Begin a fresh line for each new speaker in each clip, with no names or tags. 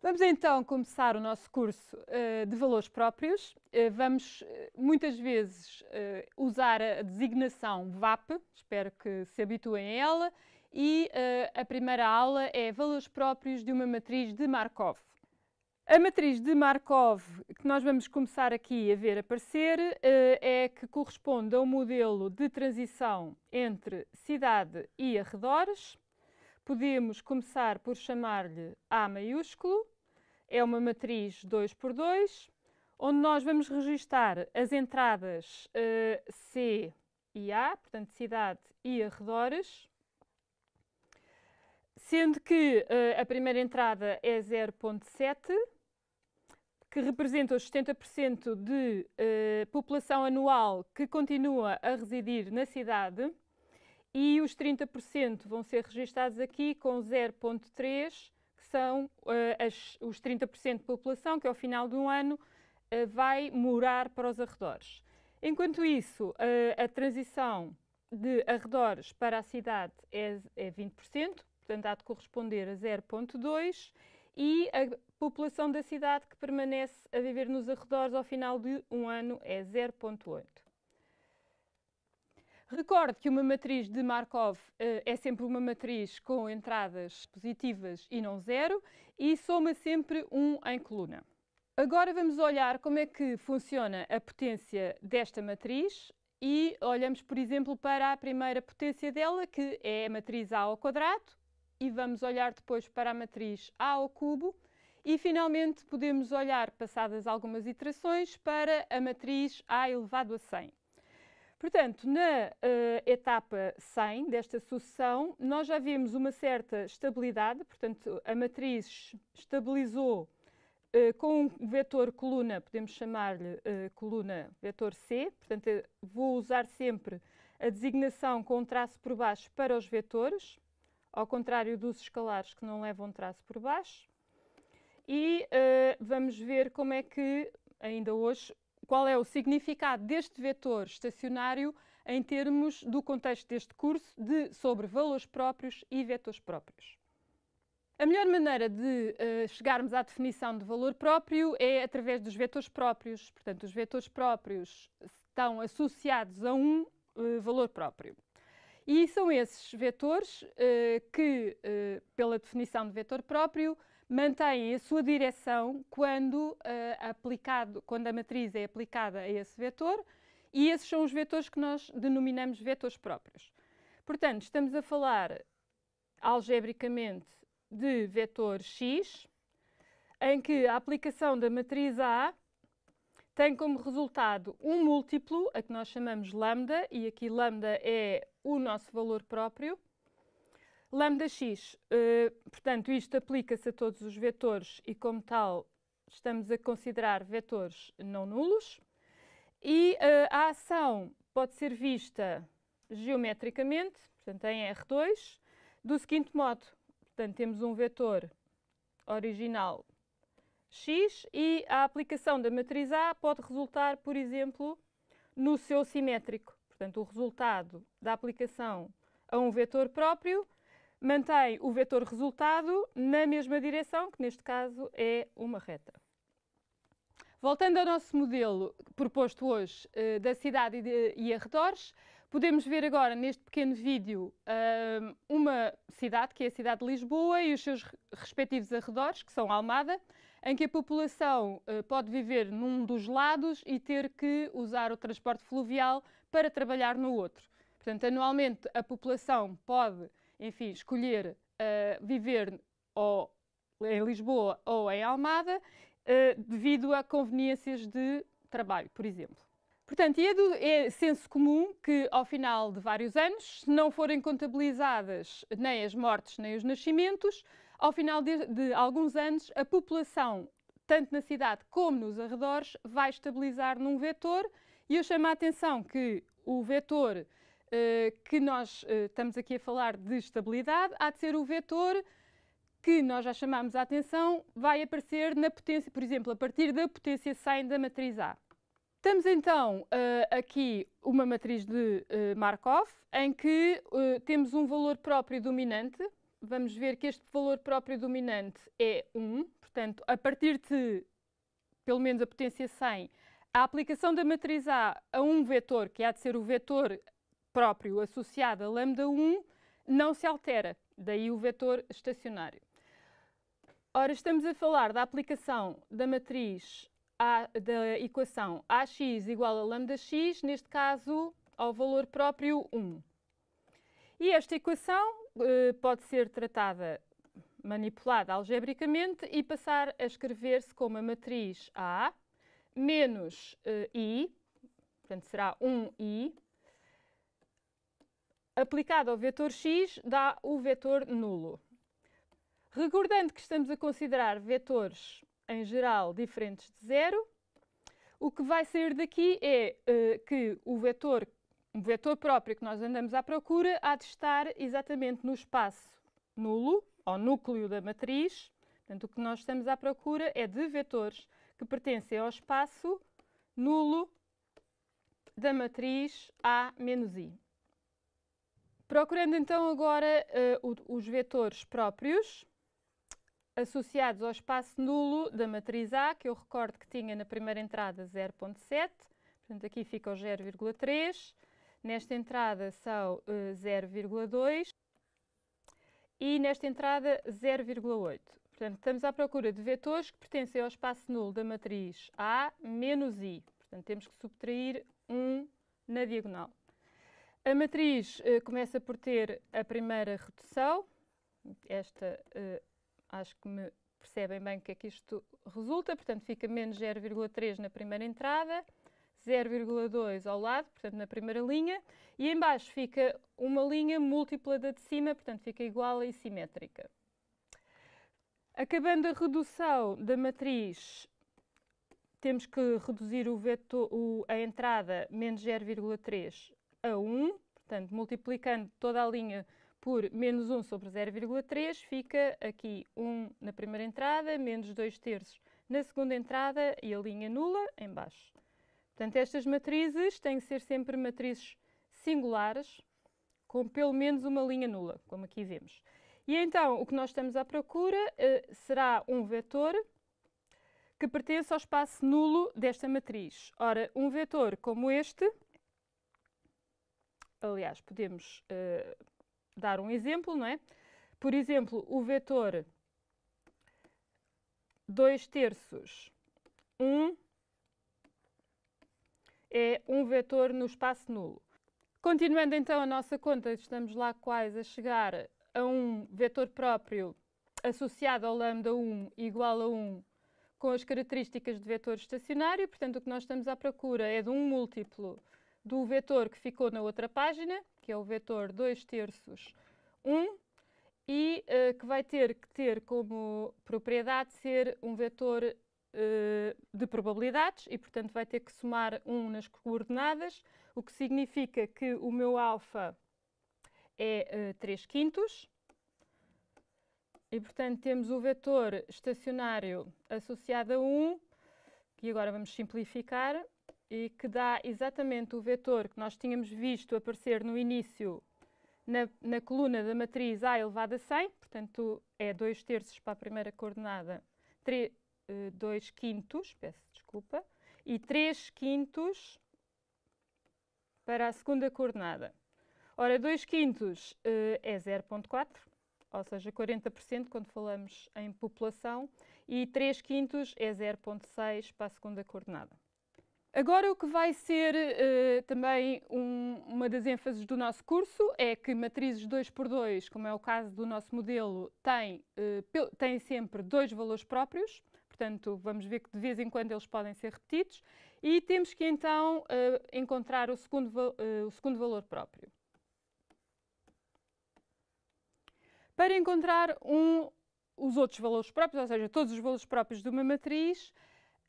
Vamos então começar o nosso curso uh, de valores próprios. Uh, vamos eh, muitas vezes usar a designação VAP, espero que se habituem a ela, e a primeira aula é valores próprios de uma matriz de Markov. A matriz de Markov que nós vamos começar aqui a ver aparecer é que corresponde a um modelo de transição entre cidade e arredores Podemos começar por chamar-lhe A maiúsculo, é uma matriz 2 por 2, onde nós vamos registar as entradas uh, C e A, portanto cidade e arredores, sendo que uh, a primeira entrada é 0.7, que representa os 70% de uh, população anual que continua a residir na cidade, e os 30% vão ser registados aqui com 0,3%, que são uh, as, os 30% de população que ao final de um ano uh, vai morar para os arredores. Enquanto isso, uh, a transição de arredores para a cidade é, é 20%, portanto há de corresponder a 0,2%, e a população da cidade que permanece a viver nos arredores ao final de um ano é 0,8%. Recordo que uma matriz de Markov eh, é sempre uma matriz com entradas positivas e não zero e soma sempre um em coluna. Agora vamos olhar como é que funciona a potência desta matriz e olhamos, por exemplo, para a primeira potência dela, que é a matriz A ao quadrado, e vamos olhar depois para a matriz A ao cubo, e finalmente podemos olhar, passadas algumas iterações, para a matriz A elevado a 100. Portanto, na uh, etapa 100 desta sucessão, nós já vimos uma certa estabilidade, portanto, a matriz estabilizou uh, com um vetor coluna, podemos chamar-lhe uh, coluna vetor C, portanto, vou usar sempre a designação com traço por baixo para os vetores, ao contrário dos escalares que não levam traço por baixo. E vamos ver como é que, ainda hoje, qual é o significado deste vetor estacionário em termos do contexto deste curso de sobre valores próprios e vetores próprios. A melhor maneira de uh, chegarmos à definição de valor próprio é através dos vetores próprios. Portanto, os vetores próprios estão associados a um uh, valor próprio. E são esses vetores uh, que, pela definição de vetor próprio, mantém a sua direção quando, uh, aplicado, quando a matriz é aplicada a esse vetor, e esses são os vetores que nós denominamos vetores próprios. Portanto, estamos a falar algebricamente de vetor x, em que a aplicação da matriz A tem como resultado um múltiplo, a que nós chamamos lambda, e aqui lambda é o nosso valor próprio, Lambda x, uh, portanto, isto aplica-se a todos os vetores e, como tal, estamos a considerar vetores não nulos. E uh, a ação pode ser vista geometricamente, portanto, em R2, do seguinte modo. Portanto, temos um vetor original x e a aplicação da matriz A pode resultar, por exemplo, no seu simétrico. Portanto, o resultado da aplicação a um vetor próprio mantém o vetor resultado na mesma direção, que neste caso é uma reta. Voltando ao nosso modelo proposto hoje eh, da cidade e, arredores, podemos ver agora neste pequeno vídeo eh, uma cidade, que é a cidade de Lisboa, e os seus respectivos arredores, que são Almada, em que a população eh, pode viver num dos lados e ter que usar o transporte fluvial para trabalhar no outro. Portanto, anualmente a população pode enfim, escolher uh, viver ou em Lisboa ou em Almada uh, devido a conveniências de trabalho, por exemplo. Portanto, é, do, é, senso comum que, ao final de vários anos, se não forem contabilizadas nem as mortes nem os nascimentos, ao final de, de alguns anos, a população, tanto na cidade como nos arredores, vai estabilizar num vetor. E eu chamo a atenção que o vetor eh, que nós eh, estamos aqui a falar de estabilidade, há de ser o vetor que nós já chamámos a atenção, vai aparecer na potência, por exemplo, a partir da potência 100 da matriz A. Temos então eh, aqui uma matriz de Markov, em que temos um valor próprio dominante. Vamos ver que este valor próprio dominante é 1, portanto, a partir de pelo menos a potência 100, a aplicação da matriz A a um vetor, que há de ser o vetor próprio associado a lambda 1 não se altera, daí o vetor estacionário. Ora, estamos a falar da aplicação da matriz a, da equação ax igual a lambda x, neste caso ao valor próprio 1. E esta equação eh, pode ser tratada, manipulada algebricamente e passar a escrever-se como a matriz A menos eh, I, portanto será 1i, aplicado ao vetor x dá o vetor nulo. Recordando que estamos a considerar vetores, em geral, diferentes de zero, o que vai sair daqui é uh, que o vetor, o vetor próprio que nós andamos à procura há de estar exatamente no espaço nulo, ao núcleo da matriz. Portanto, o que nós estamos à procura é de vetores que pertencem ao espaço nulo da matriz A menos I. Procurando então agora uh, os vetores próprios associados ao espaço nulo da matriz A, que eu recordo que tinha na primeira entrada 0.7, portanto aqui fica o 0,3, nesta entrada são uh, eh, 0,2 e nesta entrada 0,8. Portanto, estamos à procura de vetores que pertencem ao espaço nulo da matriz A menos I. Portanto, temos que subtrair 1 na diagonal. A matriz uh, começa por ter a primeira redução, esta uh, acho que me percebem bem o que é que isto resulta, portanto fica menos 0,3 na primeira entrada, 0,2 ao lado, portanto na primeira linha, e em baixo fica uma linha múltipla da de cima, portanto fica igual e simétrica. Acabando a redução da matriz, temos que reduzir o vetor, o, a entrada menos 0,3 a 1, portanto, multiplicando toda a linha por menos 1 sobre 0,3, fica aqui 1 na primeira entrada, menos 2 terços na segunda entrada e a linha nula em baixo. Portanto, estas matrizes têm que ser sempre matrizes singulares, com pelo menos uma linha nula, como aqui vemos. E então, o que nós estamos à procura uh, será um vetor que pertence ao espaço nulo desta matriz. Ora, um vetor como este aliás, podemos uh, dar um exemplo, não é? Por exemplo, o vetor 2 terços 1 um, é um vetor no espaço nulo. Continuando então a nossa conta, estamos lá quase a chegar a um vetor próprio associado ao lambda 1 igual a 1 com as características de vetor estacionário, portanto o que nós estamos à procura é de um múltiplo do vetor que ficou na outra página, que é o vetor 2 terços 1, e uh, que vai ter que ter como propriedade ser um vetor uh, de probabilidades e, portanto, vai ter que somar 1 nas coordenadas, o que significa que o meu alfa é uh, eh, 3 quintos. E, portanto, temos o vetor estacionário associado a 1, que agora vamos simplificar, e que dá exatamente o vetor que nós tínhamos visto aparecer no início na, na coluna da matriz A elevado a 100, portanto é 2 terços para a primeira coordenada, 3, 2 eh, quintos, peço desculpa, e 3 quintos para a segunda coordenada. Ora, 2 quintos eh, é 0,4, ou seja, 40% quando falamos em população, e 3 quintos é 0,6 para a segunda coordenada. Agora, o que vai ser uh, também um, uma das ênfases do nosso curso é que matrizes 2x2, como é o caso do nosso modelo, têm, uh, têm sempre dois valores próprios, portanto, vamos ver que de vez em quando eles podem ser repetidos, e temos que então uh, encontrar o segundo, o segundo valor próprio. Para encontrar um, os outros valores próprios, ou seja, todos os valores próprios de uma matriz,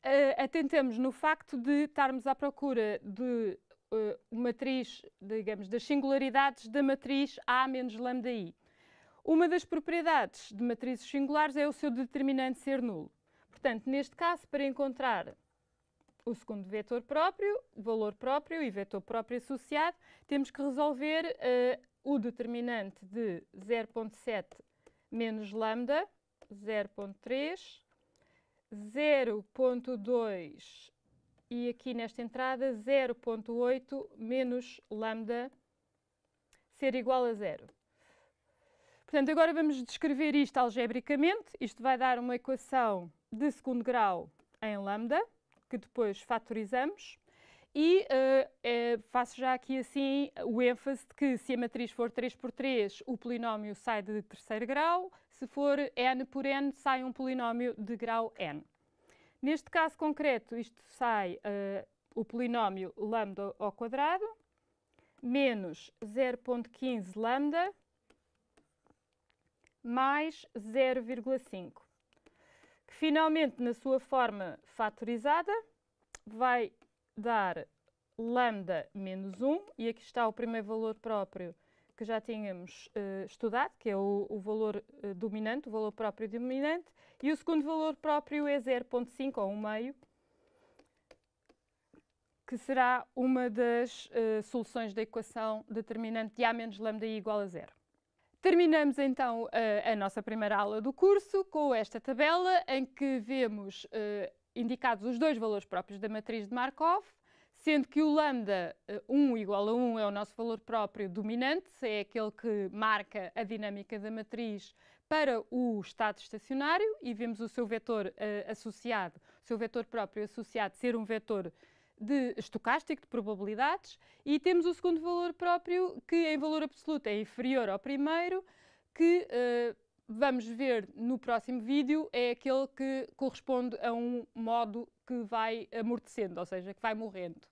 uh, eh, atentemos no facto de estarmos à procura de uh, eh, matriz, digamos, das singularidades da matriz A menos lambda i. Uma das propriedades de matrizes singulares é o seu determinante ser nulo. Portanto, neste caso, para encontrar o segundo vetor próprio, valor próprio e vetor próprio associado, temos que resolver uh, o determinante de 0.7 menos lambda, 0.3 0.2 e aqui nesta entrada 0.8 menos lambda ser igual a zero. Portanto, agora vamos descrever isto algebricamente. Isto vai dar uma equação de segundo grau em lambda, que depois fatorizamos. E uh, uh, faço já aqui assim o ênfase de que se a matriz for 3 por 3, o polinómio sai de terceiro grau, se for n por n, sai um polinómio de grau n. Neste caso concreto, isto sai uh, o polinómio lambda ao quadrado, menos 0.15 lambda, mais 0,5, que finalmente, na sua forma fatorizada, vai dar lambda menos 1, e aqui está o primeiro valor próprio que já tínhamos uh, estudado, que é o, o valor uh, dominante, o valor próprio dominante, e o segundo valor próprio é 0.5 ou 1 meio, que será uma das uh, soluções da equação determinante de A menos lambda I igual a zero. Terminamos então a nossa primeira aula do curso com esta tabela em que vemos indicados os dois valores próprios da matriz de Markov, sendo que o lambda 1 eh, igual a 1 é o nosso valor próprio dominante, é aquele que marca a dinâmica da matriz para o estado estacionário e vemos o seu vetor uh, associado, o seu vetor próprio associado ser um vetor de estocástico de probabilidades e temos o segundo valor próprio que em valor absoluto é inferior ao primeiro que uh, vamos ver no próximo vídeo é aquele que corresponde a um modo que vai amortecendo, ou seja, que vai morrendo.